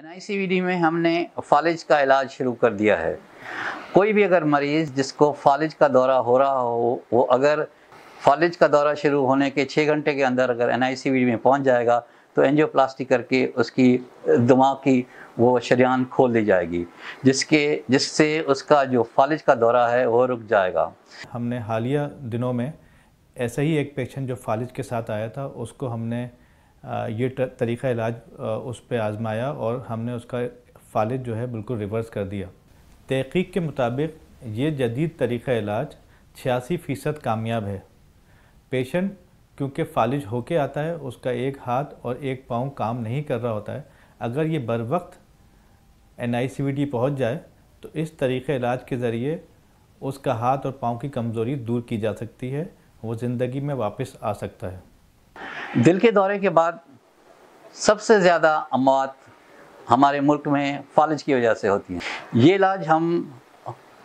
N में हमने फालिज का इलाज शुरू कर दिया है कोई भी अगर मरीज़ जिसको फालिज का दौरा हो रहा हो वो अगर फालिज का दौरा शुरू होने के छः घंटे के अंदर अगर एन में पहुँच जाएगा तो एनजियोप्लास्टी करके उसकी दिमाग की वो शरियान खोल दी जाएगी जिसके जिससे उसका जो फालिज का दौरा है वो रुक जाएगा हमने हालिया दिनों में ऐसा ही एक पेशेंट जो फालिज के साथ आया था उसको हमने ये तरीका इलाज उस पर आजमाया और हमने उसका फालिज जो है बिल्कुल रिवर्स कर दिया तहकीक के मुताबिक ये जदीद तरीका इलाज छियासी फ़ीसद कामयाब है पेशेंट क्योंकि फालिज होके आता है उसका एक हाथ और एक पाँव काम नहीं कर रहा होता है अगर ये बर वक्त एन आई सी डी पहुँच जाए तो इस तरीक़े इलाज के ज़रिए उसका हाथ और पाँव की कमज़ोरी दूर की जा सकती है वो ज़िंदगी में वापस आ सकता है दिल के दौरे के बाद सबसे ज़्यादा अमवात हमारे मुल्क में फालिज की वजह से होती है ये इलाज हम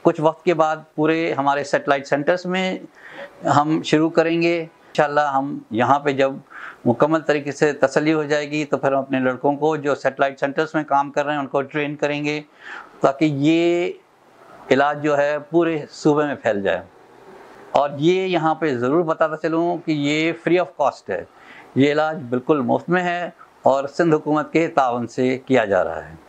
कुछ वक्त के बाद पूरे हमारे सेटेलाइट सेंटर्स में हम शुरू करेंगे इन हम यहाँ पे जब मुकम्मल तरीके से तसली हो जाएगी तो फिर हम अपने लड़कों को जो सेटेलाइट सेंटर्स में काम कर रहे हैं उनको ट्रेन करेंगे ताकि ये इलाज जो है पूरे सूबे में फैल जाए और ये यहाँ पे ज़रूर बताता चलूँ कि ये फ्री ऑफ कॉस्ट है ये इलाज बिल्कुल मुफ्त में है और सिंध हुकूमत के तावन से किया जा रहा है